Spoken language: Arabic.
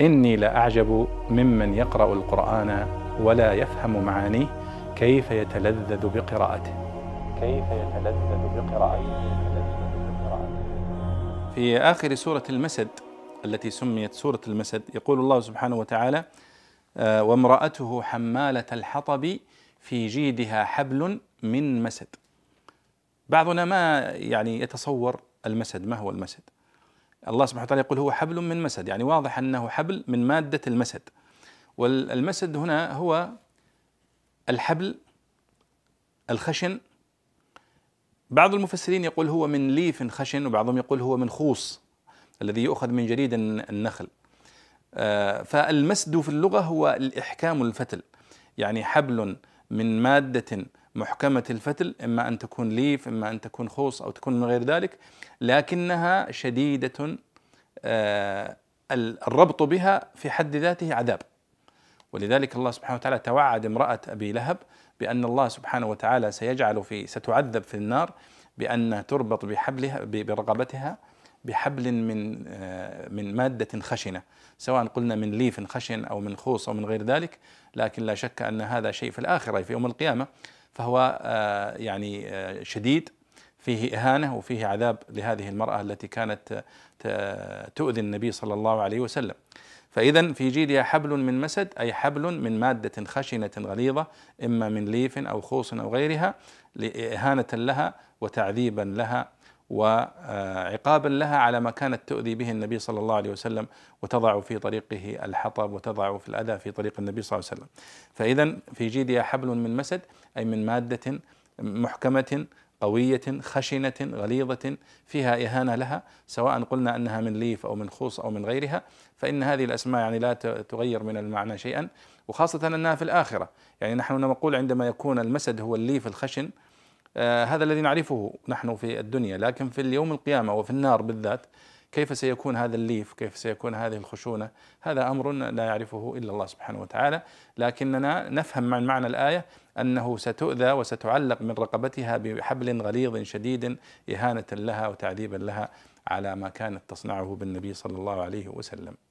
إني لأعجب ممن يقرأ القرآن ولا يفهم معانيه كيف يتلذذ بقراءته كيف يتلذذ بقراءته في آخر سورة المسد التي سميت سورة المسد يقول الله سبحانه وتعالى آه، وامرأته حمالة الحطب في جيدها حبل من مسد بعضنا ما يعني يتصور المسد ما هو المسد الله سبحانه وتعالى يقول هو حبل من مسد يعني واضح أنه حبل من مادة المسد والمسد هنا هو الحبل الخشن بعض المفسرين يقول هو من ليف خشن وبعضهم يقول هو من خوص الذي يؤخذ من جريد النخل آه، فالمسد في اللغة هو الإحكام الفتل يعني حبل من مادة محكمة الفتل إما أن تكون ليف إما أن تكون خوص أو تكون من غير ذلك لكنها شديدة آه، الربط بها في حد ذاته عذاب ولذلك الله سبحانه وتعالى توعد امرأة أبي لهب بأن الله سبحانه وتعالى سيجعل في ستعذب في النار بأن تربط بحبلها برقبتها بحبل من آه، من مادة خشنة سواء قلنا من ليف خشن أو من خوص أو من غير ذلك لكن لا شك أن هذا شيء في الآخرة في يوم القيامة فهو آه، يعني آه، شديد فيه إهانة وفيه عذاب لهذه المرأة التي كانت تؤذي النبي صلى الله عليه وسلم فإذا في جيدها حبل من مسد أي حبل من مادة خشنة غليظة إما من ليف أو خوص أو غيرها لإهانة لها وتعذيبا لها وعقابا لها على ما كانت تؤذي به النبي صلى الله عليه وسلم وتضع في طريقه الحطب وتضع في الأذى في طريق النبي صلى الله عليه وسلم فإذا في جيدها حبل من مسد أي من مادة محكمة قوية خشنة غليظة فيها إهانة لها سواء قلنا أنها من ليف أو من خوص أو من غيرها فإن هذه الأسماء يعني لا تغير من المعنى شيئا وخاصة أنها في الآخرة يعني نحن نقول عندما يكون المسد هو الليف الخشن آه، هذا الذي نعرفه نحن في الدنيا لكن في اليوم القيامة وفي النار بالذات كيف سيكون هذا الليف كيف سيكون هذه الخشونة هذا أمر لا يعرفه إلا الله سبحانه وتعالى لكننا نفهم من معنى الآية أنه ستؤذى وستعلق من رقبتها بحبل غليظ شديد إهانة لها وتعذيبا لها على ما كانت تصنعه بالنبي صلى الله عليه وسلم